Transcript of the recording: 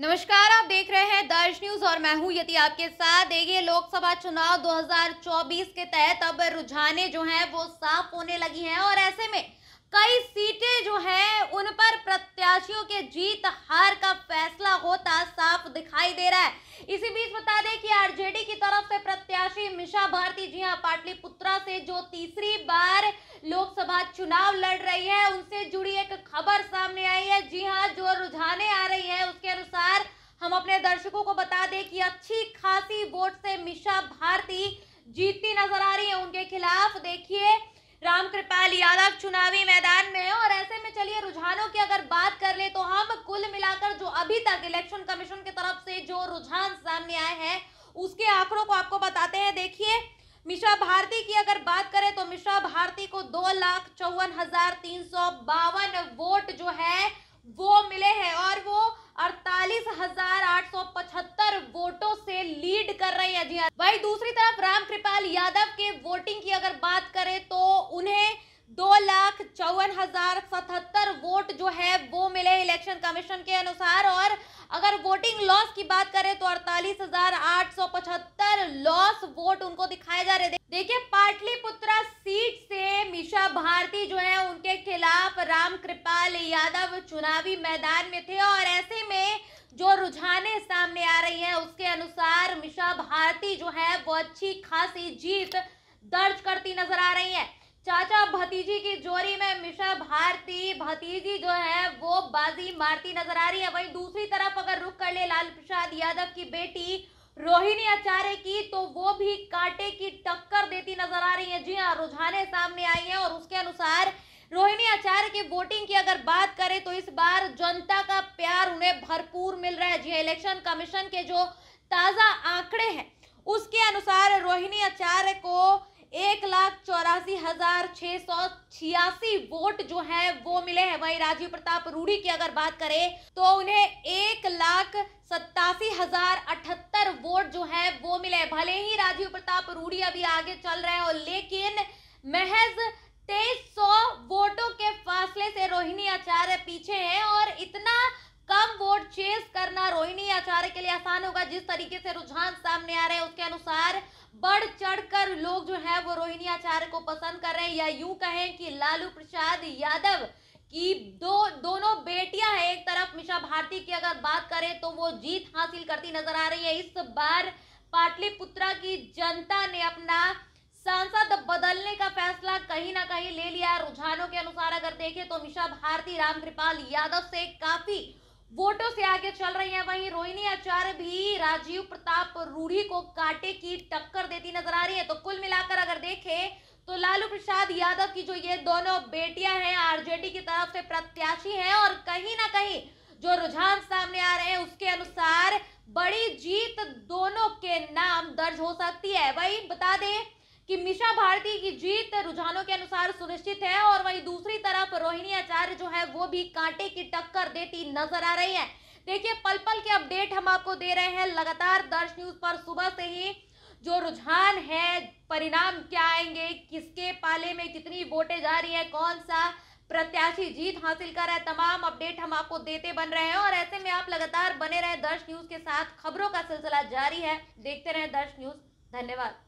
नमस्कार आप देख रहे हैं दर्श न्यूज और मैं हूं यदि आपके साथ देखिए लोकसभा चुनाव 2024 के तहत अब रुझाने जो हैं वो साफ होने लगी हैं और ऐसे में कई सीटें जो हैं उन पर प्रत्याशियों के जीत हार का फैसला होता साफ दिखाई दे रहा है इसी बीच बता दें कि आरजेडी की तरफ से प्रत्याशी मिशा भारती जी हाँ पाटलिपुत्रा से जो तीसरी बार लोकसभा चुनाव लड़ रही है उनसे जुड़ी एक खबर सामने आई है जी हाँ जो रुझान हम अपने दर्शकों को बता दें कि अच्छी खासी वोट से मिशा भारती जीतती नजर आ रही है उनके खिलाफ देखिए रामकृपाल यादव चुनावी मैदान में है और ऐसे में चलिए रुझानों की अगर बात कर ले तो हम कुल मिलाकर जो अभी तक इलेक्शन कमीशन की तरफ से जो रुझान सामने आए हैं उसके आंकड़ों को आपको बताते हैं देखिए मिश्रा भारती की अगर बात करें तो मिश्रा भारती को दो लाख चौवन हजार तीन सौ बावन वोट जो है तरफ रामकृपाल यादव के वोटिंग की अगर बात करें तो उन्हें दो लाख चौवन हजार सतहत्तर वोट जो है वो मिले इलेक्शन कमीशन के अनुसार और अगर वोटिंग लॉस की बात करें तो अड़तालीस हजार आठ सौ पचहत्तर लॉस वोट उनको दिखाए जा रहे देखिए पाटलिपुत्रा सीट से मीशा भारती जो है उनके खिलाफ राम कृपाल यादव चुनावी मैदान में थे और ऐसे में जो रुझाने सामने आ रही है उसके अनुसार मिशा भारती भतीजी जो है वो अच्छी खासी जीत दर्ज करती नजर आ रही है चाचा भतीजी की जोड़ी में मिशा भारती भतीजी जो है वो बाजी मारती नजर आ रही है वहीं दूसरी तरफ अगर रुक कर ले लाल प्रसाद यादव की बेटी रोहिणी आचार्य की तो वो भी कांटे की टक्कर देती नजर आ रही है जी हाँ रुझाने सामने आई है और उसके अनुसार रोहिणी आचार्य की वोटिंग की अगर बात करें तो इस बार जनता का प्यार उन्हें भरपूर मिल रहा है जी हाँ, इलेक्शन कमीशन के जो ताजा आंकड़े हैं उसके अनुसार रोहिणी आचार्य को एक लाख चौरासी हजार छह सौ छियासी वोट जो है वो मिले हैं वहीं राजीव प्रताप रूढ़ी की अगर बात करें तो उन्हें एक लाख सत्तासी हजार अठहत्तर वोट जो है वो मिले भले ही राजीव प्रताप रूढ़ी अभी आगे चल रहे हो लेकिन महज तेईस सौ वोटों के फासले से रोहिणी आचार्य पीछे है आसान होगा जिस तरीके से रुझान सामने आ रहे हैं उसके अनुसार बढ़ चढ़कर लोग जो है वो रोहिणी आचार्य को पसंद कर रहे हैं या यूं कहें कि लालू प्रसाद यादव की दो दोनों बेटियां हैं एक तरफ मिशा भारती की अगर बात करें तो वो जीत हासिल करती नजर आ रही है इस बार पाटलिपुत्रा की जनता ने अपना सांसद बदलने का फैसला कहीं ना कहीं ले लिया रुझानों के अनुसार अगर देखें तो मिशा भारती रामकृपाल यादव से काफी वोटों से आगे चल रही है वहीं रोहिणी आचार्य भी राजीव प्रताप रूढ़ी को कांटे की टक्कर देती नजर आ रही है तो कुल मिलाकर अगर देखें तो लालू प्रसाद यादव की जो ये दोनों बेटियां हैं आरजेडी की तरफ से प्रत्याशी हैं और कहीं ना कहीं जो रुझान सामने आ रहे हैं उसके अनुसार बड़ी जीत दोनों के नाम दर्ज हो सकती है वही बता दें कि मिशा भारती की जीत रुझानों के अनुसार सुनिश्चित है और वहीं दूसरी तरफ रोहिणी आचार्य जो है वो भी कांटे की टक्कर देती नजर आ रही है देखिए पल पल के अपडेट हम आपको दे रहे हैं लगातार दर्श न्यूज पर सुबह से ही जो रुझान है परिणाम क्या आएंगे किसके पाले में कितनी वोटें जा रही है कौन सा प्रत्याशी जीत हासिल कर रहा है तमाम अपडेट हम आपको देते बन रहे हैं और ऐसे में आप लगातार बने रहे दर्श न्यूज के साथ खबरों का सिलसिला जारी है देखते रहे दर्श न्यूज धन्यवाद